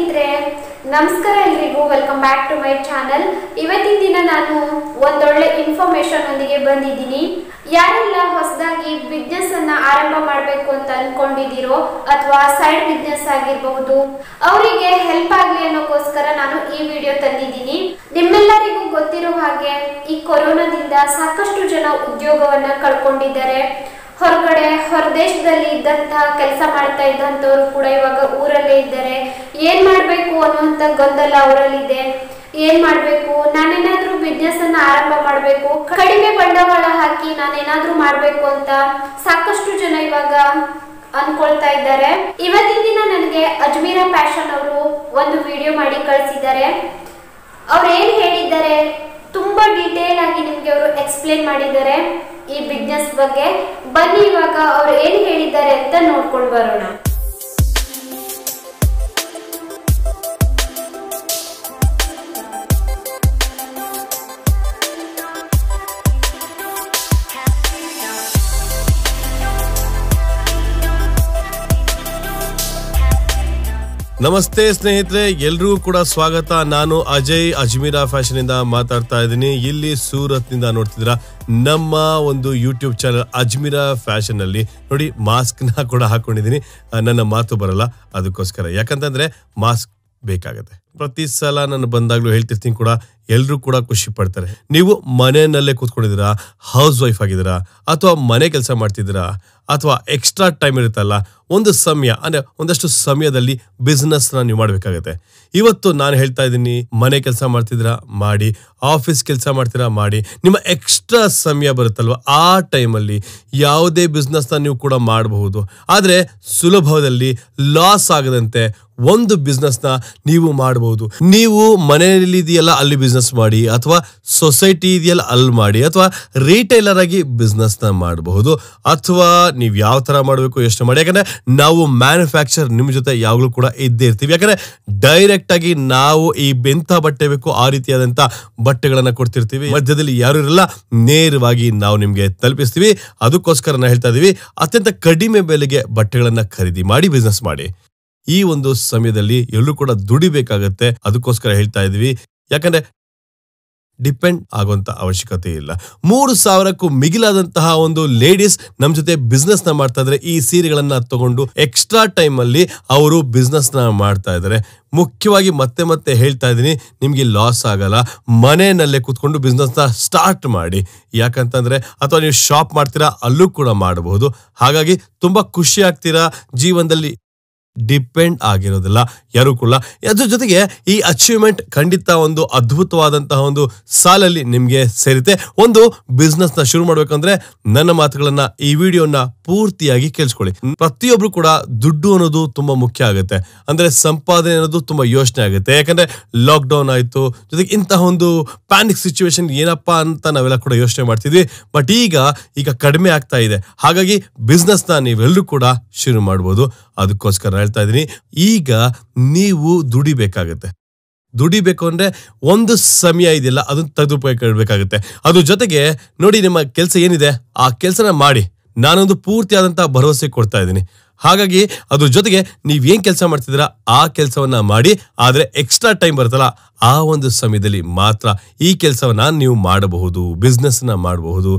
ಸ್ನೇಹಿತರೆ ನಮಸ್ಕಾರ ಎಲ್ರಿಗೂ welcome back to my channel ಇವತ್ತಿನ ದಿನ ನಾನು ಒಂದೊಳ್ಳೆ ಇನ್ಫಾರ್ಮೇಶನ್ ಒಂದಿಗೆ ಬಂದಿದ್ದೀನಿ ಯಾರೆಲ್ಲ ಹೊಸದಾಗಿ ಬಿಸ್ನೆಸ್ ಅನ್ನ ಆರಂಭ ಮಾಡಬೇಕು ಅಂತ ಅನ್ಕೊಂಡಿದ್ದೀರೋ ಅಥವಾ ಸೈಡ್ ಬಿಸ್ನೆಸ್ ಆಗಿರಬಹುದು ಅವರಿಗೆ ಹೆಲ್ಪ್ ಆಗಲಿ ಅನ್ನೋಕ್ಕೋಸ್ಕರ ನಾನು ಈ ವಿಡಿಯೋ ತಂದಿದ್ದೀನಿ ನಿಮ್ಮೆಲ್ಲರಿಗೂ ಗೊತ್ತಿರೋ ಹಾಗೆ ಈ ಕೊರೋನಾದಿಂದ ಸಾಕಷ್ಟು ಜನ ಉದ್ಯೋಗವನ್ನ ಕಳ್ಕೊಂಡಿದ್ದಾರೆ ಹೊರಗಡೆ ಹೊರದೇಶದಲ್ಲಿ ಇದ್ದಂತಹ ಕೆಲಸ ಮಾಡ್ತಾ ಇದ್ದಂಥವ್ರು ಕೂಡ ಇವಾಗ ಊರಲ್ಲೇ ಇದ್ದಾರೆ ಏನ್ ಮಾಡಬೇಕು ಅನ್ನುವಂತ ಗೊಂದಲ ಅವರಲ್ಲಿದೆ ಏನ್ ಮಾಡಬೇಕು ನಾನೇನಾದ್ರೂ ಬಿಸ್ನೆಸ್ ಅನ್ನ ಆರಂಭ ಮಾಡಬೇಕು ಕಡಿಮೆ ಬಂಡವಾಳ ಹಾಕಿ ನಾನೇನಾದ್ರೂ ಮಾಡಬೇಕು ಅಂತ ಸಾಕಷ್ಟು ಜನ ಇವಾಗ ಅನ್ಕೊಳ್ತಾ ಇದ್ದಾರೆ ಇವತ್ತಿನ ದಿನ ನನಗೆ ಅಜ್ಮೀರಾ ಪ್ಯಾಷನ್ ಅವರು ಒಂದು ವಿಡಿಯೋ ಮಾಡಿ ಕಳಿಸಿದ್ದಾರೆ ಅವ್ರು ಏನ್ ಹೇಳಿದ್ದಾರೆ ತುಂಬಾ ಡೀಟೇಲ್ ಆಗಿ ನಿಮ್ಗೆ ಅವರು ಎಕ್ಸ್ಪ್ಲೇನ್ ಮಾಡಿದ್ದಾರೆ ಈ ಬಿಸ್ನೆಸ್ ಬಗ್ಗೆ ಬನ್ನಿ ಇವಾಗ ಅವ್ರು ಏನ್ ಹೇಳಿದ್ದಾರೆ ಅಂತ ನೋಡ್ಕೊಂಡು ಬರೋಣ ನಮಸ್ತೆ ಸ್ನೇಹಿತರೆ ಎಲ್ರಿಗೂ ಕೂಡ ಸ್ವಾಗತ ನಾನು ಅಜಯ್ ಅಜ್ಮೀರ ಫ್ಯಾಷನ್ ಇಂದ ಮಾತಾಡ್ತಾ ಇದ್ದೀನಿ ಇಲ್ಲಿ ಸೂರತ್ ನಿಂದ ನೋಡ್ತಿದ್ರ ನಮ್ಮ ಒಂದು ಯೂಟ್ಯೂಬ್ ಚಾನಲ್ ಅಜ್ಮೀರ ಫ್ಯಾಷನ್ ಅಲ್ಲಿ ನೋಡಿ ಮಾಸ್ಕ್ ನ ಕೂಡ ಹಾಕೊಂಡಿದ್ದೀನಿ ನನ್ನ ಮಾತು ಬರಲ್ಲ ಅದಕ್ಕೋಸ್ಕರ ಯಾಕಂತಂದ್ರೆ ಮಾಸ್ಕ್ ಬೇಕಾಗುತ್ತೆ ಪ್ರತಿ ಸಲ ನಾನು ಬಂದಾಗ್ಲೂ ಹೇಳ್ತಿರ್ತೀನಿ ಕೂಡ ಎಲ್ಲರೂ ಕೂಡ ಖುಷಿ ಪಡ್ತಾರೆ ನೀವು ಮನೆಯಲ್ಲೇ ಕೂತ್ಕೊಂಡಿದ್ದೀರಾ ಹೌಸ್ ವೈಫ್ ಆಗಿದ್ದೀರಾ ಅಥವಾ ಮನೆ ಕೆಲಸ ಮಾಡ್ತಿದ್ದೀರಾ ಅಥವಾ ಎಕ್ಸ್ಟ್ರಾ ಟೈಮ್ ಇರುತ್ತಲ್ಲ ಒಂದು ಸಮಯ ಅಂದರೆ ಒಂದಷ್ಟು ಸಮಯದಲ್ಲಿ ಬಿಸ್ನೆಸ್ನ ನೀವು ಮಾಡಬೇಕಾಗುತ್ತೆ ಇವತ್ತು ನಾನು ಹೇಳ್ತಾ ಇದ್ದೀನಿ ಮನೆ ಕೆಲಸ ಮಾಡ್ತಿದ್ರ ಮಾಡಿ ಆಫೀಸ್ ಕೆಲಸ ಮಾಡ್ತೀರಾ ಮಾಡಿ ನಿಮ್ಮ ಎಕ್ಸ್ಟ್ರಾ ಸಮಯ ಬರುತ್ತಲ್ವ ಆ ಟೈಮಲ್ಲಿ ಯಾವುದೇ ಬಿಸ್ನೆಸ್ನ ನೀವು ಕೂಡ ಮಾಡಬಹುದು ಆದರೆ ಸುಲಭದಲ್ಲಿ ಲಾಸ್ ಆಗದಂತೆ ಒಂದು ಬಿಸ್ನೆಸ್ನ ನೀವು ಮಾಡಬಹುದು ನೀವು ಮನೆಯಲ್ಲಿ ಇದೆಯಲ್ಲ ಅಲ್ಲಿ ಬಿಸ್ನೆಸ್ ಮಾಡಿ ಅಥವಾ ಸೊಸೈಟಿ ಇದೆಯಲ್ಲ ಅಲ್ಲಿ ಮಾಡಿ ಅಥವಾ ರಿಟೈಲರ್ ಆಗಿ ಬಿಸ್ನೆಸ್ನ ಮಾಡಬಹುದು ಅಥವಾ ನೀವು ಯಾವ ಥರ ಮಾಡಬೇಕು ಯೋಚನೆ ಮಾಡಿ ಯಾಕಂದರೆ ನಾವು ಮ್ಯಾನುಫ್ಯಾಕ್ಚರ್ ನಿಮ್ಮ ಜೊತೆ ಯಾವಾಗಲೂ ಕೂಡ ಇದ್ದೇ ಇರ್ತೀವಿ ಯಾಕಂದ್ರೆ ಡೈರೆಕ್ಟ್ ಆಗಿ ನಾವು ಈ ಬೆಂಥ ಬಟ್ಟೆ ಬೇಕು ಆ ರೀತಿಯಾದಂಥ ಬಟ್ಟೆಗಳನ್ನ ಕೊಡ್ತಿರ್ತೀವಿ ಮಧ್ಯದಲ್ಲಿ ಯಾರು ಇರಲ್ಲ ನೇರವಾಗಿ ನಾವು ನಿಮಗೆ ತಲುಪಿಸ್ತೀವಿ ಅದಕ್ಕೋಸ್ಕರ ನಾವು ಹೇಳ್ತಾ ಇದೀವಿ ಅತ್ಯಂತ ಕಡಿಮೆ ಬೆಲೆಗೆ ಬಟ್ಟೆಗಳನ್ನ ಖರೀದಿ ಮಾಡಿ ಬಿಸ್ನೆಸ್ ಮಾಡಿ ಈ ಒಂದು ಸಮಯದಲ್ಲಿ ಎಲ್ಲರೂ ಕೂಡ ದುಡಿಬೇಕಾಗತ್ತೆ ಅದಕ್ಕೋಸ್ಕರ ಹೇಳ್ತಾ ಇದೀವಿ ಯಾಕಂದ್ರೆ ಡಿಪೆಂಡ್ ಆಗುವಂತ ಅವಶ್ಯಕತೆ ಇಲ್ಲ ಮೂರು ಸಾವಿರಕ್ಕೂ ಮಿಗಿಲಾದಂತಹ ಒಂದು ಲೇಡೀಸ್ ನಮ್ಮ ಜೊತೆ ಬಿಸ್ನೆಸ್ ನ ಮಾಡ್ತಾ ಇದ್ರೆ ಈ ಸೀರೆಗಳನ್ನ ತಗೊಂಡು ಎಕ್ಸ್ಟ್ರಾ ಟೈಮ್ ಅಲ್ಲಿ ಅವರು ಬಿಸ್ನೆಸ್ ನ ಮಾಡ್ತಾ ಇದ್ದಾರೆ ಮುಖ್ಯವಾಗಿ ಮತ್ತೆ ಮತ್ತೆ ಹೇಳ್ತಾ ಇದ್ದೀನಿ ನಿಮಗೆ ಲಾಸ್ ಆಗಲ್ಲ ಮನೆಯಲ್ಲೇ ಕೂತ್ಕೊಂಡು ಬಿಸ್ನೆಸ್ನ ಸ್ಟಾರ್ಟ್ ಮಾಡಿ ಯಾಕಂತಂದರೆ ಅಥವಾ ನೀವು ಶಾಪ್ ಮಾಡ್ತೀರಾ ಅಲ್ಲೂ ಕೂಡ ಮಾಡಬಹುದು ಹಾಗಾಗಿ ತುಂಬ ಖುಷಿ ಆಗ್ತೀರಾ ಜೀವನದಲ್ಲಿ ಡಿಪೆಂಡ್ ಆಗಿರೋದಿಲ್ಲ ಯಾರು ಕೂಡ ಅದ್ರ ಜೊತೆಗೆ ಈ ಅಚೀವ್ಮೆಂಟ್ ಖಂಡಿತ ಒಂದು ಅದ್ಭುತವಾದಂತಹ ಒಂದು ಸಾಲಲ್ಲಿ ನಿಮಗೆ ಸೇರಿತೆ ಒಂದು ಬಿಸ್ನೆಸ್ನ ಶುರು ಮಾಡಬೇಕಂದ್ರೆ ನನ್ನ ಮಾತುಗಳನ್ನ ಈ ವಿಡಿಯೋನ ಪೂರ್ತಿಯಾಗಿ ಕೇಳಿಸ್ಕೊಳ್ಳಿ ಪ್ರತಿಯೊಬ್ರು ಕೂಡ ದುಡ್ಡು ಅನ್ನೋದು ತುಂಬಾ ಮುಖ್ಯ ಆಗುತ್ತೆ ಅಂದ್ರೆ ಸಂಪಾದನೆ ಅನ್ನೋದು ತುಂಬಾ ಯೋಚನೆ ಆಗುತ್ತೆ ಯಾಕಂದ್ರೆ ಲಾಕ್ ಡೌನ್ ಆಯ್ತು ಜೊತೆಗೆ ಇಂತಹ ಒಂದು ಪ್ಯಾನಿಕ್ ಸಿಚುವೇಶನ್ ಏನಪ್ಪಾ ಅಂತ ನಾವೆಲ್ಲ ಕೂಡ ಯೋಚನೆ ಮಾಡ್ತಿದ್ವಿ ಬಟ್ ಈಗ ಈಗ ಕಡಿಮೆ ಆಗ್ತಾ ಇದೆ ಹಾಗಾಗಿ ಬಿಸ್ನೆಸ್ನ ನೀವೆಲ್ಲರೂ ಕೂಡ ಶುರು ಮಾಡ್ಬೋದು ಅದಕ್ಕೋಸ್ಕರ ಹೇಳ್ತಾ ಇದ್ದೀನಿ ಈಗ ನೀವು ದುಡಿಬೇಕಾಗತ್ತೆ ದುಡಿಬೇಕು ಅಂದರೆ ಒಂದು ಸಮಯ ಇದೆಯಲ್ಲ ಅದನ್ನು ತೆಗೆದುಕೊಳ್ಳಬೇಕಾಗುತ್ತೆ ಅದ್ರ ಜೊತೆಗೆ ನೋಡಿ ನಿಮ್ಮ ಕೆಲಸ ಏನಿದೆ ಆ ಕೆಲಸನ ಮಾಡಿ ನಾನೊಂದು ಪೂರ್ತಿಯಾದಂಥ ಭರವಸೆ ಕೊಡ್ತಾ ಇದ್ದೀನಿ ಹಾಗಾಗಿ ಅದ್ರ ಜೊತೆಗೆ ನೀವೇನು ಕೆಲಸ ಮಾಡ್ತಿದ್ದೀರಾ ಆ ಕೆಲಸವನ್ನು ಮಾಡಿ ಆದರೆ ಎಕ್ಸ್ಟ್ರಾ ಟೈಮ್ ಬರುತ್ತಲ್ಲ ಆ ಒಂದು ಸಮಯದಲ್ಲಿ ಮಾತ್ರ ಈ ಕೆಲಸವನ್ನ ನೀವು ಮಾಡಬಹುದು ಬಿಸ್ನೆಸ್ನ ಮಾಡಬಹುದು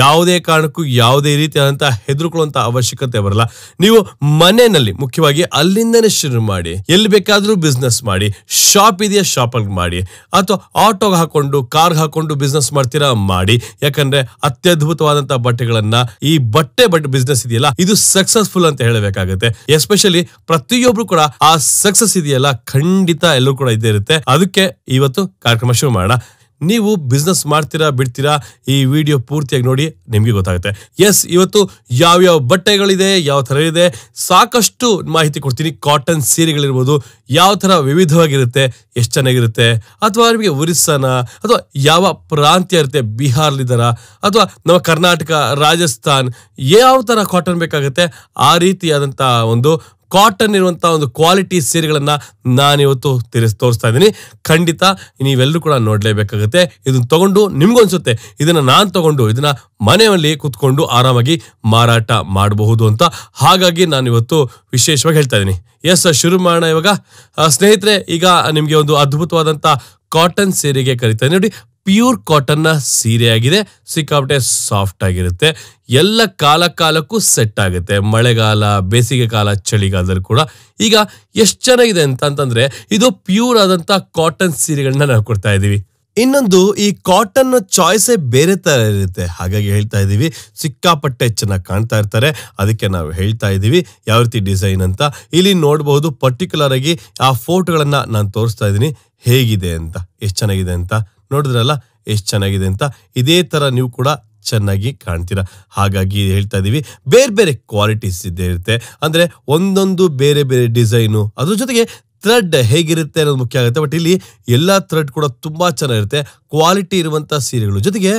ಯಾವುದೇ ಕಾರಣಕ್ಕೂ ಯಾವುದೇ ರೀತಿಯಾದಂಥ ಹೆದರ್ಕೊಳ್ಳುವಂತ ಅವಶ್ಯಕತೆ ಬರಲ್ಲ ನೀವು ಮನೆಯಲ್ಲಿ ಮುಖ್ಯವಾಗಿ ಅಲ್ಲಿಂದನೇ ಶುರು ಮಾಡಿ ಎಲ್ಲಿ ಬೇಕಾದರೂ ಬಿಸ್ನೆಸ್ ಮಾಡಿ ಶಾಪ್ ಇದೆಯಾ ಶಾಪಲ್ಲಿ ಮಾಡಿ ಅಥವಾ ಆಟೋಗೆ ಹಾಕೊಂಡು ಕಾರ್ಗೆ ಹಾಕೊಂಡು ಬಿಸ್ನೆಸ್ ಮಾಡ್ತೀರಾ ಮಾಡಿ ಯಾಕಂದ್ರೆ ಅತ್ಯದ್ಭುತವಾದಂತಹ ಬಟ್ಟೆಗಳನ್ನ ಈ ಬಟ್ಟೆ ಬಟ್ಟೆ ಬಿಸ್ನೆಸ್ ಇದೆಯಲ್ಲ ಇದು ಸಕ್ಸಸ್ಫುಲ್ ಅಂತ ಹೇಳಬೇಕಾಗುತ್ತೆ ಎಸ್ಪೆಷಲಿ ಪ್ರತಿಯೊಬ್ರು ಕೂಡ ಆ ಸಕ್ಸಸ್ ಇದೆಯಲ್ಲ ಖಂಡಿತ ಎಲ್ಲರೂ ಕೂಡ ಇದ್ದೇ ಇರುತ್ತೆ ಅದಕ್ಕೆ ಅದಕ್ಕೆ ಇವತ್ತು ಕಾರ್ಯಕ್ರಮ ಶುರು ಮಾಡೋಣ ನೀವು ಬಿಸ್ನೆಸ್ ಮಾಡ್ತೀರಾ ಬಿಡ್ತೀರಾ ಈ ವಿಡಿಯೋ ಪೂರ್ತಿಯಾಗಿ ನೋಡಿ ನಿಮಗೆ ಗೊತ್ತಾಗುತ್ತೆ ಎಸ್ ಇವತ್ತು ಯಾವ್ಯಾವ ಬಟ್ಟೆಗಳಿದೆ ಯಾವ ಥರ ಇದೆ ಸಾಕಷ್ಟು ಮಾಹಿತಿ ಕೊಡ್ತೀನಿ ಕಾಟನ್ ಸೀರೆಗಳಿರ್ಬೋದು ಯಾವ ಥರ ವಿವಿಧವಾಗಿರುತ್ತೆ ಎಷ್ಟು ಚೆನ್ನಾಗಿರುತ್ತೆ ಅಥವಾ ನಿಮಗೆ ಒರಿಸ್ಸಾನ ಅಥವಾ ಯಾವ ಪ್ರಾಂತ್ಯ ಇರುತ್ತೆ ಬಿಹಾರ್ಲಿದ್ದಾರ ಅಥವಾ ನಮ್ಮ ಕರ್ನಾಟಕ ರಾಜಸ್ಥಾನ್ ಯಾವ ಥರ ಕಾಟನ್ ಬೇಕಾಗುತ್ತೆ ಆ ರೀತಿಯಾದಂಥ ಒಂದು ಕಾಟನ್ ಇರುವಂತಹ ಒಂದು ಕ್ವಾಲಿಟಿ ಸೀರೆಗಳನ್ನ ನಾನಿವತ್ತು ತಿರಿಸಿ ತೋರಿಸ್ತಾ ಇದ್ದೀನಿ ಖಂಡಿತ ನೀವೆಲ್ಲರೂ ಕೂಡ ನೋಡಲೇಬೇಕಾಗುತ್ತೆ ಇದನ್ನ ತಗೊಂಡು ನಿಮ್ಗೂ ಅನ್ಸುತ್ತೆ ಇದನ್ನ ನಾನು ತಗೊಂಡು ಇದನ್ನ ಮನೆಯಲ್ಲಿ ಕುತ್ಕೊಂಡು ಆರಾಮಾಗಿ ಮಾರಾಟ ಮಾಡಬಹುದು ಅಂತ ಹಾಗಾಗಿ ನಾನು ಇವತ್ತು ವಿಶೇಷವಾಗಿ ಹೇಳ್ತಾ ಇದ್ದೀನಿ ಎಸ್ ಶುರು ಮಾಡೋಣ ಇವಾಗ ಸ್ನೇಹಿತರೆ ಈಗ ನಿಮಗೆ ಒಂದು ಅದ್ಭುತವಾದಂಥ ಕಾಟನ್ ಸೀರೆಗೆ ಕರಿತಾ ನೋಡಿ ಪ್ಯೂರ್ ಕಾಟನ್ನ ಆಗಿದೆ ಸಿಕ್ಕಾಪಟ್ಟೆ ಸಾಫ್ಟ್ ಆಗಿರುತ್ತೆ ಎಲ್ಲ ಕಾಲ ಕಾಲಕ್ಕೂ ಸೆಟ್ ಆಗುತ್ತೆ ಮಳೆಗಾಲ ಬೇಸಿಗೆ ಕಾಲ ಚಳಿಗಾಲದಲ್ಲಿ ಕೂಡ ಈಗ ಎಷ್ಟು ಚೆನ್ನಾಗಿದೆ ಅಂತ ಅಂತಂದ್ರೆ ಇದು ಪ್ಯೂರ್ ಆದಂತ ಕಾಟನ್ ಸೀರೆಗಳನ್ನ ನಾವು ಕೊಡ್ತಾ ಇದ್ದೀವಿ ಇನ್ನೊಂದು ಈ ಕಾಟನ್ ಚಾಯ್ಸೇ ಬೇರೆ ತರ ಇರುತ್ತೆ ಹಾಗಾಗಿ ಹೇಳ್ತಾ ಇದ್ದೀವಿ ಸಿಕ್ಕಾಪಟ್ಟೆ ಚೆನ್ನಾಗಿ ಕಾಣ್ತಾ ಇರ್ತಾರೆ ಅದಕ್ಕೆ ನಾವು ಹೇಳ್ತಾ ಇದ್ದೀವಿ ಯಾವ ರೀತಿ ಡಿಸೈನ್ ಅಂತ ಇಲ್ಲಿ ನೋಡಬಹುದು ಪರ್ಟಿಕ್ಯುಲರ್ ಆಗಿ ಆ ಫೋಟೋಗಳನ್ನ ನಾನು ತೋರಿಸ್ತಾ ಇದ್ದೀನಿ ಹೇಗಿದೆ ಅಂತ ಎಷ್ಟು ಚೆನ್ನಾಗಿದೆ ಅಂತ ನೋಡಿದ್ರಲ್ಲ ಎಷ್ಟು ಚೆನ್ನಾಗಿದೆ ಅಂತ ಇದೇ ಥರ ನೀವು ಕೂಡ ಚೆನ್ನಾಗಿ ಕಾಣ್ತೀರಾ ಹಾಗಾಗಿ ಹೇಳ್ತಾ ಇದ್ದೀವಿ ಬೇರೆ ಬೇರೆ ಕ್ವಾಲಿಟೀಸ್ ಇದ್ದೇ ಇರುತ್ತೆ ಅಂದರೆ ಒಂದೊಂದು ಬೇರೆ ಬೇರೆ ಡಿಸೈನು ಅದ್ರ ಜೊತೆಗೆ ಥ್ರೆಡ್ ಹೇಗಿರುತ್ತೆ ಅನ್ನೋದು ಮುಖ್ಯ ಆಗುತ್ತೆ ಬಟ್ ಇಲ್ಲಿ ಎಲ್ಲ ಥ್ರೆಡ್ ಕೂಡ ತುಂಬ ಚೆನ್ನಾಗಿರುತ್ತೆ ಕ್ವಾಲಿಟಿ ಇರುವಂಥ ಸೀರೆಗಳು ಜೊತೆಗೆ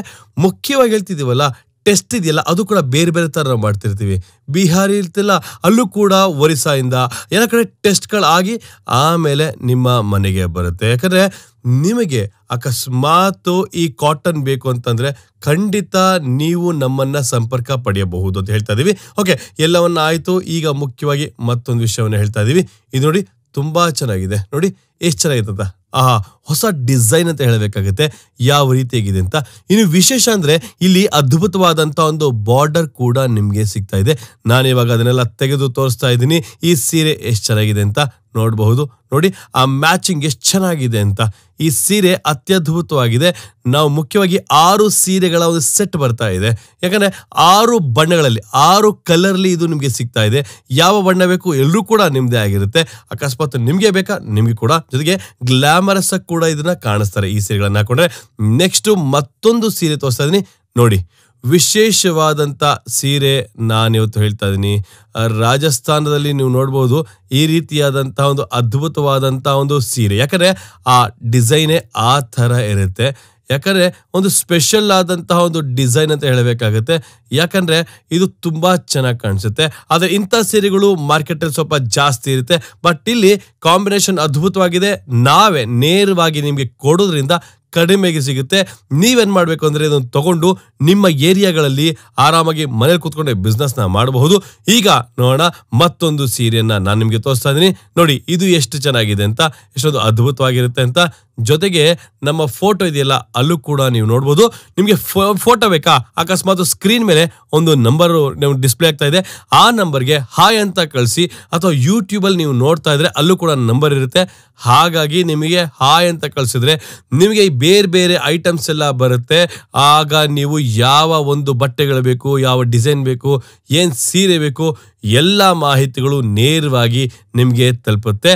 ಮುಖ್ಯವಾಗಿ ಹೇಳ್ತಿದ್ದೀವಲ್ಲ ಟೆಸ್ಟ್ ಇದೆಯಲ್ಲ ಅದು ಕೂಡ ಬೇರೆ ಬೇರೆ ಥರ ನಾವು ಮಾಡ್ತಿರ್ತೀವಿ ಬಿಹಾರಿ ಇರ್ತಿಲ್ಲ ಅಲ್ಲೂ ಕೂಡ ಒರಿಸಾಯಿಂದ ಎಲ್ಲ ಕಡೆ ಟೆಸ್ಟ್ಗಳಾಗಿ ಆಮೇಲೆ ನಿಮ್ಮ ಮನೆಗೆ ಬರುತ್ತೆ ಯಾಕಂದರೆ ನಿಮಗೆ ಅಕಸ್ಮಾತ್ ಈ ಕಾಟನ್ ಬೇಕು ಅಂತಂದ್ರೆ ಖಂಡಿತ ನೀವು ನಮ್ಮನ್ನ ಸಂಪರ್ಕ ಪಡೆಯಬಹುದು ಅಂತ ಹೇಳ್ತಾ ಇದ್ದೀವಿ ಓಕೆ ಎಲ್ಲವನ್ನ ಆಯಿತು ಈಗ ಮುಖ್ಯವಾಗಿ ಮತ್ತೊಂದು ವಿಷಯವನ್ನು ಹೇಳ್ತಾ ಇದ್ದೀವಿ ಇದು ನೋಡಿ ತುಂಬಾ ಚೆನ್ನಾಗಿದೆ ನೋಡಿ ಎಷ್ಟು ಚೆನ್ನಾಗಿರ್ತದ ಆ ಹೊಸ ಡಿಸೈನ್ ಅಂತ ಹೇಳಬೇಕಾಗುತ್ತೆ ಯಾವ ರೀತಿಯಾಗಿದೆ ಅಂತ ಇನ್ನು ವಿಶೇಷ ಅಂದರೆ ಇಲ್ಲಿ ಅದ್ಭುತವಾದಂಥ ಒಂದು ಬಾರ್ಡರ್ ಕೂಡ ನಿಮಗೆ ಸಿಗ್ತಾ ಇದೆ ನಾನಿವಾಗ ಅದನ್ನೆಲ್ಲ ತೆಗೆದು ತೋರಿಸ್ತಾ ಇದ್ದೀನಿ ಈ ಸೀರೆ ಎಷ್ಟು ಚೆನ್ನಾಗಿದೆ ಅಂತ ನೋಡಬಹುದು ನೋಡಿ ಆ ಮ್ಯಾಚಿಂಗ್ ಎಷ್ಟು ಚೆನ್ನಾಗಿದೆ ಅಂತ ಈ ಸೀರೆ ಅತ್ಯದ್ಭುತವಾಗಿದೆ ನಾವು ಮುಖ್ಯವಾಗಿ ಆರು ಸೀರೆಗಳ ಒಂದು ಸೆಟ್ ಬರ್ತಾ ಇದೆ ಯಾಕಂದರೆ ಆರು ಬಣ್ಣಗಳಲ್ಲಿ ಆರು ಕಲರ್ಲಿ ಇದು ನಿಮಗೆ ಸಿಗ್ತಾ ಇದೆ ಯಾವ ಬಣ್ಣ ಬೇಕು ಎಲ್ಲರೂ ಕೂಡ ನಿಮ್ಮದೇ ಆಗಿರುತ್ತೆ ಅಕಸ್ಮಾತ್ ನಿಮಗೆ ಬೇಕಾ ನಿಮಗೆ ಕೂಡ ಜೊತೆಗೆ ಗ್ಲಾಮರಸ್ ಕೂಡ ಇದನ್ನ ಕಾಣಿಸ್ತಾರೆ ಈ ಸೀರೆಗಳನ್ನ ಹಾಕೊಂಡ್ರೆ ನೆಕ್ಸ್ಟ್ ಮತ್ತೊಂದು ಸೀರೆ ತೋರಿಸ್ತಾ ಇದೀನಿ ನೋಡಿ ವಿಶೇಷವಾದಂಥ ಸೀರೆ ನಾನು ಇವತ್ತು ಹೇಳ್ತಾ ಇದ್ದೀನಿ ರಾಜಸ್ಥಾನದಲ್ಲಿ ನೀವು ನೋಡ್ಬೋದು ಈ ರೀತಿಯಾದಂಥ ಒಂದು ಅದ್ಭುತವಾದಂಥ ಒಂದು ಸೀರೆ ಯಾಕಂದರೆ ಆ ಡಿಸೈನೇ ಆ ಥರ ಇರುತ್ತೆ ಯಾಕಂದರೆ ಒಂದು ಸ್ಪೆಷಲ್ ಆದಂತಹ ಒಂದು ಡಿಸೈನ್ ಅಂತ ಹೇಳಬೇಕಾಗುತ್ತೆ ಯಾಕಂದರೆ ಇದು ತುಂಬ ಚೆನ್ನಾಗಿ ಕಾಣಿಸುತ್ತೆ ಆದರೆ ಇಂಥ ಸೀರೆಗಳು ಮಾರ್ಕೆಟಲ್ಲಿ ಸ್ವಲ್ಪ ಜಾಸ್ತಿ ಇರುತ್ತೆ ಬಟ್ ಇಲ್ಲಿ ಕಾಂಬಿನೇಷನ್ ಅದ್ಭುತವಾಗಿದೆ ನಾವೇ ನೇರವಾಗಿ ನಿಮಗೆ ಕೊಡೋದ್ರಿಂದ ಕಡಿಮೆಗೆ ಸಿಗುತ್ತೆ ನೀವೇನ್ ಮಾಡಬೇಕು ಅಂದ್ರೆ ಇದನ್ನು ತಗೊಂಡು ನಿಮ್ಮ ಏರಿಯಾಗಳಲ್ಲಿ ಆರಾಮಾಗಿ ಮನೇಲಿ ಕೂತ್ಕೊಂಡೆ ಬಿಸ್ನೆಸ್ ನ ಮಾಡಬಹುದು ಈಗ ನೋಡೋಣ ಮತ್ತೊಂದು ಸೀರೆಯನ್ನ ನಾನು ನಿಮಗೆ ತೋರಿಸ್ತಾ ಇದ್ದೀನಿ ನೋಡಿ ಇದು ಎಷ್ಟು ಚೆನ್ನಾಗಿದೆ ಅಂತ ಎಷ್ಟೊಂದು ಅದ್ಭುತವಾಗಿರುತ್ತೆ ಅಂತ ಜೊತೆಗೆ ನಮ್ಮ ಫೋಟೋ ಇದೆಯಲ್ಲ ಅಲ್ಲೂ ಕೂಡ ನೀವು ನೋಡ್ಬೋದು ನಿಮಗೆ ಫೋಟೋ ಬೇಕಾ ಅಕಸ್ಮಾತ್ ಸ್ಕ್ರೀನ್ ಮೇಲೆ ಒಂದು ನಂಬರು ಡಿಸ್ಪ್ಲೇ ಆಗ್ತಾ ಇದೆ ಆ ನಂಬರ್ಗೆ ಹಾಯ್ ಅಂತ ಕಳಿಸಿ ಅಥವಾ ಯೂಟ್ಯೂಬಲ್ಲಿ ನೀವು ನೋಡ್ತಾ ಇದ್ರೆ ಅಲ್ಲೂ ಕೂಡ ನಂಬರ್ ಇರುತ್ತೆ ಹಾಗಾಗಿ ನಿಮಗೆ ಹಾಯ್ ಅಂತ ಕಳಿಸಿದ್ರೆ ನಿಮಗೆ ಈ ಬೇರೆ ಬೇರೆ ಐಟಮ್ಸ್ ಎಲ್ಲ ಬರುತ್ತೆ ಆಗ ನೀವು ಯಾವ ಒಂದು ಬಟ್ಟೆಗಳು ಬೇಕು ಯಾವ ಡಿಸೈನ್ ಬೇಕು ಏನು ಸೀರೆ ಬೇಕು ಎಲ್ಲ ಮಾಹಿತಿಗಳು ನೇರವಾಗಿ ನಿಮಗೆ ತಲುಪುತ್ತೆ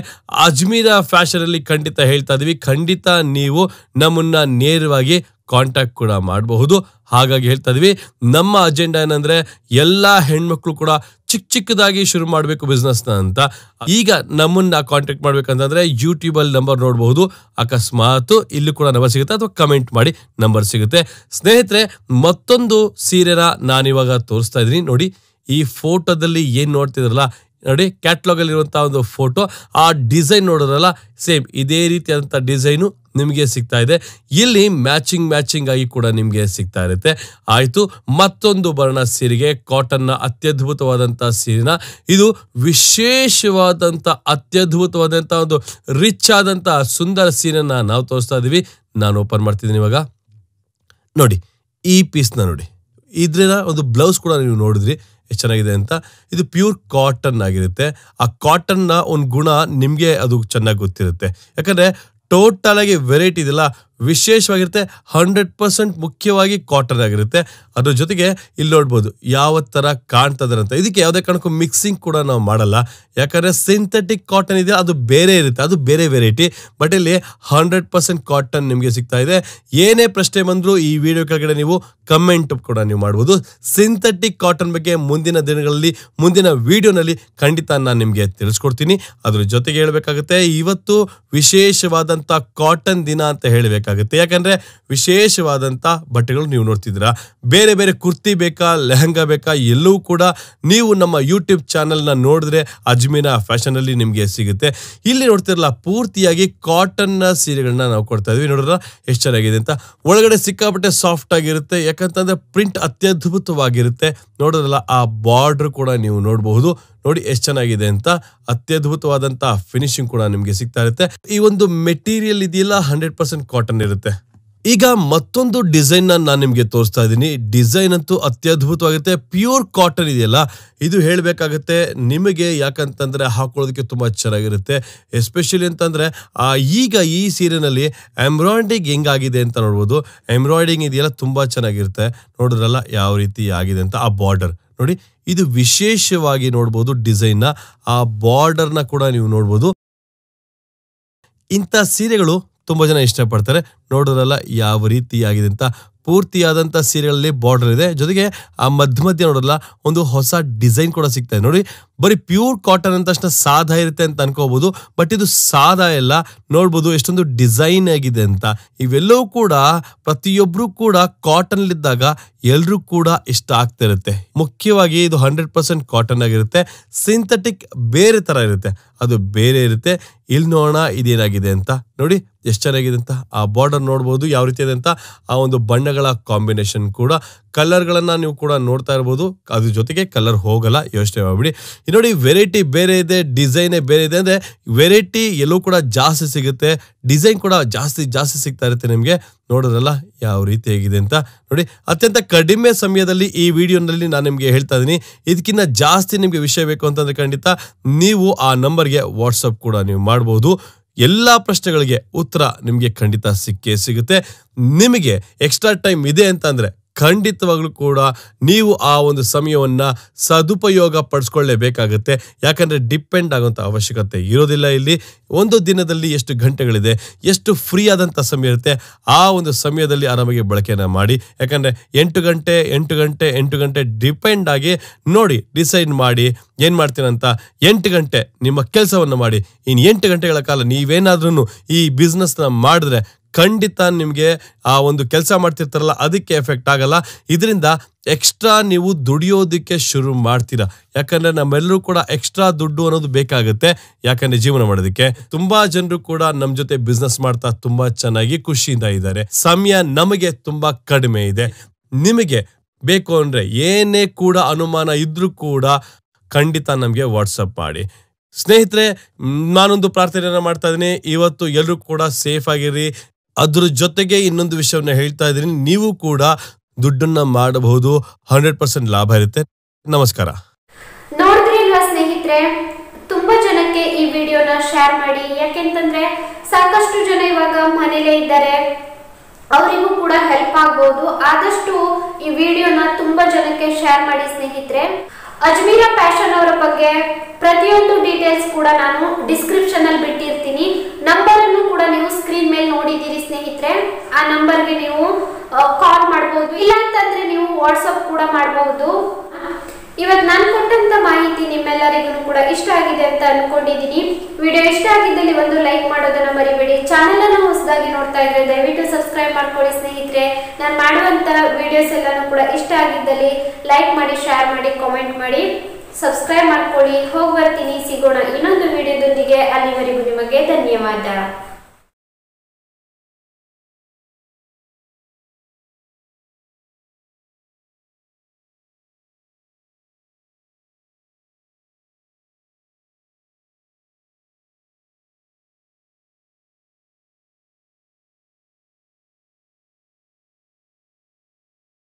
ಅಜ್ಮೀರ ಫ್ಯಾಷನಲ್ಲಿ ಖಂಡಿತ ಹೇಳ್ತಾ ಇದ್ದೀವಿ ಖಂಡಿತ ನೀವು ನಮ್ಮನ್ನು ನೇರವಾಗಿ ಕಾಂಟ್ಯಾಕ್ಟ್ ಕೂಡ ಮಾಡಬಹುದು ಹಾಗಾಗಿ ಹೇಳ್ತಾ ಇದ್ವಿ ನಮ್ಮ ಅಜೆಂಡಾ ಏನಂದ್ರೆ ಎಲ್ಲ ಹೆಣ್ಮಕ್ಳು ಕೂಡ ಚಿಕ್ಕ ಚಿಕ್ಕದಾಗಿ ಶುರು ಮಾಡಬೇಕು ಬಿಸ್ನೆಸ್ನ ಅಂತ ಈಗ ನಮ್ಮನ್ನ ಕಾಂಟ್ಯಾಕ್ಟ್ ಮಾಡ್ಬೇಕಂತಂದ್ರೆ ಯೂಟ್ಯೂಬಲ್ಲಿ ನಂಬರ್ ನೋಡಬಹುದು ಅಕಸ್ಮಾತ್ ಇಲ್ಲೂ ಕೂಡ ನಂಬರ್ ಸಿಗುತ್ತೆ ಅಥವಾ ಕಮೆಂಟ್ ಮಾಡಿ ನಂಬರ್ ಸಿಗುತ್ತೆ ಸ್ನೇಹಿತರೆ ಮತ್ತೊಂದು ಸೀರೆನ ನಾನಿವಾಗ ತೋರಿಸ್ತಾ ಇದ್ದೀನಿ ನೋಡಿ ಈ ಫೋಟೋದಲ್ಲಿ ಏನು ನೋಡ್ತಿದ್ರಲ್ಲ ನೋಡಿ ಅಲ್ಲಿ ಇರುವಂತಹ ಒಂದು ಫೋಟೋ ಆ ಡಿಸೈನ್ ನೋಡಿದ್ರಲ್ಲ ಸೇಮ್ ಇದೇ ರೀತಿಯಾದಂಥ ಡಿಸೈನು ನಿಮಗೆ ಸಿಗ್ತಾ ಇದೆ ಇಲ್ಲಿ ಮ್ಯಾಚಿಂಗ್ ಮ್ಯಾಚಿಂಗ್ ಆಗಿ ಕೂಡ ನಿಮಗೆ ಸಿಗ್ತಾ ಇರುತ್ತೆ ಆಯಿತು ಮತ್ತೊಂದು ಬರ್ಣ ಸೀರೆಗೆ ಕಾಟನ್ನ ಅತ್ಯದ್ಭುತವಾದಂಥ ಸೀರೆನ ಇದು ವಿಶೇಷವಾದಂಥ ಅತ್ಯದ್ಭುತವಾದಂಥ ಒಂದು ರಿಚ್ ಆದಂಥ ಸುಂದರ ಸೀರೆನ ನಾವು ತೋರಿಸ್ತಾ ಇದ್ದೀವಿ ನಾನು ಓಪನ್ ಮಾಡ್ತಿದ್ದೀನಿ ಇವಾಗ ನೋಡಿ ಈ ಪೀಸ್ನ ನೋಡಿ ಇದರಿಂದ ಒಂದು ಬ್ಲೌಸ್ ಕೂಡ ನೀವು ನೋಡಿದ್ರಿ ಎಷ್ಟು ಚೆನ್ನಾಗಿದೆ ಅಂತ ಇದು ಪ್ಯೂರ್ ಕಾಟನ್ ಆಗಿರುತ್ತೆ ಆ ಕಾಟನ್ನ ಒಂದು ಗುಣ ನಿಮಗೆ ಅದು ಚೆನ್ನಾಗಿ ಗೊತ್ತಿರುತ್ತೆ ಯಾಕಂದರೆ ಟೋಟಲಾಗಿ ವೆರೈಟಿ ಇದೆಲ್ಲ ವಿಶೇಷವಾಗಿರುತ್ತೆ ಹಂಡ್ರೆಡ್ ಪರ್ಸೆಂಟ್ ಮುಖ್ಯವಾಗಿ ಕಾಟನ್ ಆಗಿರುತ್ತೆ ಅದ್ರ ಜೊತೆಗೆ ಇಲ್ಲಿ ನೋಡ್ಬೋದು ಯಾವ ಥರ ಕಾಣ್ತದೆ ಅಂತ ಇದಕ್ಕೆ ಯಾವುದೇ ಕಾರಣಕ್ಕೂ ಮಿಕ್ಸಿಂಗ್ ಕೂಡ ನಾವು ಮಾಡಲ್ಲ ಯಾಕಂದರೆ ಸಿಂಥೆಟಿಕ್ ಕಾಟನ್ ಇದೆ ಅದು ಬೇರೆ ಇರುತ್ತೆ ಅದು ಬೇರೆ ವೆರೈಟಿ ಬಟ್ ಇಲ್ಲಿ ಹಂಡ್ರೆಡ್ ಪರ್ಸೆಂಟ್ ಕಾಟನ್ ನಿಮಗೆ ಸಿಗ್ತಾ ಇದೆ ಏನೇ ಪ್ರಶ್ನೆ ಬಂದರೂ ಈ ವಿಡಿಯೋ ಕೆಳಗಡೆ ನೀವು ಕಮೆಂಟ್ ಕೂಡ ನೀವು ಮಾಡ್ಬೋದು ಸಿಂಥೆಟಿಕ್ ಕಾಟನ್ ಬಗ್ಗೆ ಮುಂದಿನ ದಿನಗಳಲ್ಲಿ ಮುಂದಿನ ವಿಡಿಯೋನಲ್ಲಿ ಖಂಡಿತ ನಾನು ನಿಮಗೆ ತಿಳಿಸ್ಕೊಡ್ತೀನಿ ಅದ್ರ ಜೊತೆಗೆ ಹೇಳಬೇಕಾಗುತ್ತೆ ಇವತ್ತು ವಿಶೇಷವಾದಂಥ ಕಾಟನ್ ದಿನ ಅಂತ ಹೇಳಬೇಕು ಬೇಕಾಗುತ್ತೆ ಯಾಕಂದ್ರೆ ವಿಶೇಷವಾದಂತ ಬಟ್ಟೆಗಳು ನೀವು ನೋಡ್ತಿದ್ದೀರಾ ಬೇರೆ ಬೇರೆ ಕುರ್ತಿ ಬೇಕಾ ಲೆಹಂಗಾ ಬೇಕಾ ಎಲ್ಲವೂ ಕೂಡ ನೀವು ನಮ್ಮ ಯೂಟ್ಯೂಬ್ ಚಾನೆಲ್ನ ನೋಡಿದ್ರೆ ಅಜ್ಮೀನ ಅಲ್ಲಿ ನಿಮಗೆ ಸಿಗುತ್ತೆ ಇಲ್ಲಿ ನೋಡ್ತಿರಲ್ಲ ಪೂರ್ತಿಯಾಗಿ ನ ಸೀರೆಗಳನ್ನ ನಾವು ಕೊಡ್ತಾ ಇದ್ವಿ ನೋಡಿದ್ರ ಎಷ್ಟು ಚೆನ್ನಾಗಿದೆ ಅಂತ ಒಳಗಡೆ ಸಿಕ್ಕಾಪಟ್ಟೆ ಸಾಫ್ಟ್ ಆಗಿರುತ್ತೆ ಯಾಕಂತಂದ್ರೆ ಪ್ರಿಂಟ್ ಅತ್ಯದ್ಭುತವಾಗಿರುತ್ತೆ ನೋಡಿದ್ರಲ್ಲ ಆ ಬಾರ್ಡರ್ ಕೂಡ ನೀವು ನೋಡಬಹುದು ನೋಡಿ ಎಷ್ಟು ಚೆನ್ನಾಗಿದೆ ಅಂತ ಅತ್ಯದ್ಭುತವಾದಂತಹ ಫಿನಿಶಿಂಗ್ ಕೂಡ ನಿಮಗೆ ಸಿಗ್ತಾ ಇರುತ್ತೆ ಈ ಒಂದು ಮೆಟೀರಿಯಲ್ ಇದೆಯಲ್ಲ ಹಂಡ್ರೆಡ್ ಪರ್ಸೆಂಟ್ ಕಾಟನ್ ಇರುತ್ತೆ ಈಗ ಮತ್ತೊಂದು ಡಿಸೈನ್ ನಾನು ನಿಮಗೆ ತೋರಿಸ್ತಾ ಇದ್ದೀನಿ ಡಿಸೈನ್ ಅಂತೂ ಅತ್ಯದ್ಭುತವಾಗುತ್ತೆ ಪ್ಯೂರ್ ಕಾಟನ್ ಇದೆಯಲ್ಲ ಇದು ಹೇಳಬೇಕಾಗತ್ತೆ ನಿಮಗೆ ಯಾಕಂತಂದ್ರೆ ಹಾಕೊಳ್ಳೋದಕ್ಕೆ ತುಂಬ ಚೆನ್ನಾಗಿರುತ್ತೆ ಎಸ್ಪೆಷಲಿ ಆ ಈಗ ಈ ಸೀರೆನಲ್ಲಿ ಎಂಬ್ರಾಯ್ಡಿಂಗ್ ಹೆಂಗಾಗಿದೆ ಅಂತ ನೋಡ್ಬೋದು ಎಂಬ್ರಾಯ್ಡಿಂಗ್ ಇದೆಯಲ್ಲ ತುಂಬ ಚೆನ್ನಾಗಿರುತ್ತೆ ನೋಡಿದ್ರಲ್ಲ ಯಾವ ರೀತಿ ಆಗಿದೆ ಅಂತ ಆ ಬಾರ್ಡರ್ ನೋಡಿ ಇದು ವಿಶೇಷವಾಗಿ ನೋಡ್ಬೋದು ಡಿಸೈನ್ನ ಆ ಬಾರ್ಡರ್ನ ಕೂಡ ನೀವು ನೋಡ್ಬೋದು ಇಂಥ ಸೀರೆಗಳು ತುಂಬ ಜನ ಇಷ್ಟಪಡ್ತಾರೆ ನೋಡೋದಲ್ಲ ಯಾವ ರೀತಿಯಾಗಿದೆ ಅಂತ ಪೂರ್ತಿಯಾದಂತ ಸೀರೆಗಳಲ್ಲಿ ಬಾರ್ಡರ್ ಇದೆ ಜೊತೆಗೆ ಆ ಮಧ್ಯ ಮಧ್ಯ ನೋಡಲ್ಲ ಒಂದು ಹೊಸ ಡಿಸೈನ್ ಕೂಡ ಸಿಗ್ತದೆ ನೋಡಿ ಬರೀ ಪ್ಯೂರ್ ಕಾಟನ್ ಅಂತ ತಕ್ಷಣ ಸಾಧ ಇರುತ್ತೆ ಅಂತ ಅನ್ಕೋಬಹುದು ಬಟ್ ಇದು ಸಾಧ ಎಲ್ಲ ನೋಡ್ಬೋದು ಎಷ್ಟೊಂದು ಡಿಸೈನ್ ಆಗಿದೆ ಅಂತ ಇವೆಲ್ಲವೂ ಕೂಡ ಪ್ರತಿಯೊಬ್ಬರು ಕೂಡ ಇದ್ದಾಗ ಎಲ್ಲರೂ ಕೂಡ ಇಷ್ಟ ಆಗ್ತಿರುತ್ತೆ ಮುಖ್ಯವಾಗಿ ಇದು ಹಂಡ್ರೆಡ್ ಪರ್ಸೆಂಟ್ ಕಾಟನ್ ಆಗಿರುತ್ತೆ ಸಿಂಥೆಟಿಕ್ ಬೇರೆ ತರ ಇರುತ್ತೆ ಅದು ಬೇರೆ ಇರುತ್ತೆ ಇಲ್ಲಿ ನೋಡೋಣ ಇದೇನಾಗಿದೆ ಅಂತ ನೋಡಿ ಎಷ್ಟು ಚೆನ್ನಾಗಿದೆ ಅಂತ ಆ ಬಾರ್ಡರ್ ನೋಡ್ಬೋದು ಯಾವ ರೀತಿ ಇದೆ ಅಂತ ಆ ಒಂದು ಬಣ್ಣಗಳ ಕಾಂಬಿನೇಷನ್ ಕೂಡ ಕಲರ್ಗಳನ್ನು ನೀವು ಕೂಡ ನೋಡ್ತಾ ಇರ್ಬೋದು ಅದ್ರ ಜೊತೆಗೆ ಕಲರ್ ಹೋಗಲ್ಲ ಯೋಚನೆ ಮಾಡಿಬಿಡಿ ನೋಡಿ ವೆರೈಟಿ ಬೇರೆ ಇದೆ ಡಿಸೈನೇ ಬೇರೆ ಇದೆ ಅಂದರೆ ವೆರೈಟಿ ಎಲ್ಲೂ ಕೂಡ ಜಾಸ್ತಿ ಸಿಗುತ್ತೆ ಡಿಸೈನ್ ಕೂಡ ಜಾಸ್ತಿ ಜಾಸ್ತಿ ಸಿಗ್ತಾ ಇರುತ್ತೆ ನಿಮಗೆ ನೋಡೋದ್ರಲ್ಲ ಯಾವ ರೀತಿ ಆಗಿದೆ ಅಂತ ನೋಡಿ ಅತ್ಯಂತ ಕಡಿಮೆ ಸಮಯದಲ್ಲಿ ಈ ವಿಡಿಯೋನಲ್ಲಿ ನಾನು ನಿಮಗೆ ಹೇಳ್ತಾ ಇದ್ದೀನಿ ಇದಕ್ಕಿಂತ ಜಾಸ್ತಿ ನಿಮಗೆ ವಿಷಯ ಬೇಕು ಅಂತಂದರೆ ಖಂಡಿತ ನೀವು ಆ ನಂಬರ್ಗೆ ವಾಟ್ಸಪ್ ಕೂಡ ನೀವು ಮಾಡ್ಬೋದು ಎಲ್ಲ ಪ್ರಶ್ನೆಗಳಿಗೆ ಉತ್ತರ ನಿಮಗೆ ಖಂಡಿತ ಸಿಕ್ಕೇ ಸಿಗುತ್ತೆ ನಿಮಗೆ ಎಕ್ಸ್ಟ್ರಾ ಟೈಮ್ ಇದೆ ಅಂದರೆ ಖಂಡಿತವಾಗ್ಲೂ ಕೂಡ ನೀವು ಆ ಒಂದು ಸಮಯವನ್ನು ಸದುಪಯೋಗ ಪಡಿಸ್ಕೊಳ್ಳೇಬೇಕಾಗುತ್ತೆ ಯಾಕಂದರೆ ಡಿಪೆಂಡ್ ಆಗುವಂತ ಅವಶ್ಯಕತೆ ಇರೋದಿಲ್ಲ ಇಲ್ಲಿ ಒಂದು ದಿನದಲ್ಲಿ ಎಷ್ಟು ಗಂಟೆಗಳಿದೆ ಎಷ್ಟು ಫ್ರೀ ಆದಂಥ ಸಮಯ ಇರುತ್ತೆ ಆ ಒಂದು ಸಮಯದಲ್ಲಿ ಆರಾಮಾಗಿ ಬಳಕೆಯನ್ನು ಮಾಡಿ ಯಾಕಂದರೆ ಎಂಟು ಗಂಟೆ ಎಂಟು ಗಂಟೆ ಎಂಟು ಗಂಟೆ ಡಿಪೆಂಡ್ ಆಗಿ ನೋಡಿ ಡಿಸೈಡ್ ಮಾಡಿ ಏನು ಮಾಡ್ತೀನಂತ ಎಂಟು ಗಂಟೆ ನಿಮ್ಮ ಕೆಲಸವನ್ನು ಮಾಡಿ ಇನ್ನು ಎಂಟು ಗಂಟೆಗಳ ಕಾಲ ನೀವೇನಾದ್ರೂ ಈ ಬಿಸ್ನೆಸ್ನ ಮಾಡಿದ್ರೆ ಖಂಡಿತ ನಿಮಗೆ ಆ ಒಂದು ಕೆಲಸ ಮಾಡ್ತಿರ್ತಾರಲ್ಲ ಅದಕ್ಕೆ ಎಫೆಕ್ಟ್ ಆಗಲ್ಲ ಇದರಿಂದ ಎಕ್ಸ್ಟ್ರಾ ನೀವು ದುಡಿಯೋದಕ್ಕೆ ಶುರು ಮಾಡ್ತೀರಾ ಯಾಕಂದ್ರೆ ನಮ್ಮೆಲ್ಲರೂ ಕೂಡ ಎಕ್ಸ್ಟ್ರಾ ದುಡ್ಡು ಅನ್ನೋದು ಬೇಕಾಗುತ್ತೆ ಯಾಕಂದ್ರೆ ಜೀವನ ಮಾಡೋದಕ್ಕೆ ತುಂಬಾ ಜನರು ಕೂಡ ನಮ್ಮ ಜೊತೆ ಬಿಸ್ನೆಸ್ ಮಾಡ್ತಾ ತುಂಬಾ ಚೆನ್ನಾಗಿ ಖುಷಿಯಿಂದ ಇದ್ದಾರೆ ಸಮಯ ನಮಗೆ ತುಂಬಾ ಕಡಿಮೆ ಇದೆ ನಿಮಗೆ ಬೇಕು ಅಂದ್ರೆ ಏನೇ ಕೂಡ ಅನುಮಾನ ಇದ್ರೂ ಕೂಡ ಖಂಡಿತ ನಮಗೆ ವಾಟ್ಸಪ್ ಮಾಡಿ ಸ್ನೇಹಿತರೆ ನಾನೊಂದು ಪ್ರಾರ್ಥನೆಯನ್ನು ಮಾಡ್ತಾ ಇದ್ದೀನಿ ಇವತ್ತು ಎಲ್ಲರೂ ಕೂಡ ಸೇಫ್ ಆಗಿರಿ ಅದ್ರ ಜೊತೆಗೆ ಇನ್ನೊಂದು ವಿಷಯವನ್ನ ಹೇಳ್ತಾ ಇದ್ದೀನಿ ನೀವು ಕೂಡ ದುಡ್ಡನ್ನ ಮಾಡಬಹುದು ಹಂಡ್ರೆಡ್ ಪರ್ಸೆಂಟ್ ಲಾಭ ಇರುತ್ತೆ ನಮಸ್ಕಾರ ನೋಡಿದ್ರಿಲ್ವಾ ಸ್ನೇಹಿತರೆ ತುಂಬಾ ಜನಕ್ಕೆ ಈ ವಿಡಿಯೋನ ಶೇರ್ ಮಾಡಿ ಯಾಕೆಂತಂದ್ರೆ ಸಾಕಷ್ಟು ಜನ ಇವಾಗ ಮನೇಲೆ ಇದ್ದಾರೆ ಅವರಿಗೂ ಕೂಡ ಹೆಲ್ಪ್ ಆಗ್ಬಹುದು ಆದಷ್ಟು ಈ ವಿಡಿಯೋನ ತುಂಬಾ ಜನಕ್ಕೆ ಶೇರ್ ಮಾಡಿ ಸ್ನೇಹಿತರೆ ಅಜ್ಮೀರ ಪ್ಯಾಷನ್ ಅವರ ಬಗ್ಗೆ ಪ್ರತಿಯೊಂದು ಡೀಟೇಲ್ಸ್ ಕೂಡ ನಾನು ಡಿಸ್ಕ್ರಿಪ್ಷನ್ ಅಲ್ಲಿ ಬಿಟ್ಟಿರ್ತೀನಿ ನಂಬರ್ಗೆ ನೀವು ಕಾಲ್ ಮಾಡಬಹುದು ಇಲ್ಲ ಅಂತಂದ್ರೆ ನೀವು ವಾಟ್ಸಪ್ ಕೂಡ ಮಾಡಬಹುದು ಇವತ್ತು ನಾನು ಕೊಟ್ಟಂತ ಮಾಹಿತಿ ನಿಮ್ಮೆಲ್ಲರಿಗೂ ಕೂಡ ಇಷ್ಟ ಆಗಿದೆ ಅಂತ ಅನ್ಕೊಂಡಿದ್ದೀನಿ ವಿಡಿಯೋ ಇಷ್ಟ ಆಗಿದ್ದಲ್ಲಿ ಒಂದು ಲೈಕ್ ಮಾಡೋದನ್ನ ಮರಿಬೇಡಿ ಚಾನೆಲ್ ಅನ್ನು ಹೊಸದಾಗಿ ನೋಡ್ತಾ ಇದ್ರೆ ದಯವಿಟ್ಟು ಸಬ್ಸ್ಕ್ರೈಬ್ ಮಾಡ್ಕೊಳ್ಳಿ ಸ್ನೇಹಿತರೆ ನಾನು ಮಾಡುವಂತ ವಿಡಿಯೋಸ್ ಎಲ್ಲಾನು ಕೂಡ ಇಷ್ಟ ಆಗಿದ್ದಲ್ಲಿ ಲೈಕ್ ಮಾಡಿ ಶೇರ್ ಮಾಡಿ ಕಾಮೆಂಟ್ ಮಾಡಿ ಸಬ್ಸ್ಕ್ರೈಬ್ ಮಾಡ್ಕೊಳ್ಳಿ ಹೋಗಿ ಬರ್ತೀನಿ ಸಿಗೋಣ ಇನ್ನೊಂದು ವಿಡಿಯೋದೊಂದಿಗೆ ಅಲ್ಲಿವರೆಗೂ ನಿಮಗೆ ಧನ್ಯವಾದ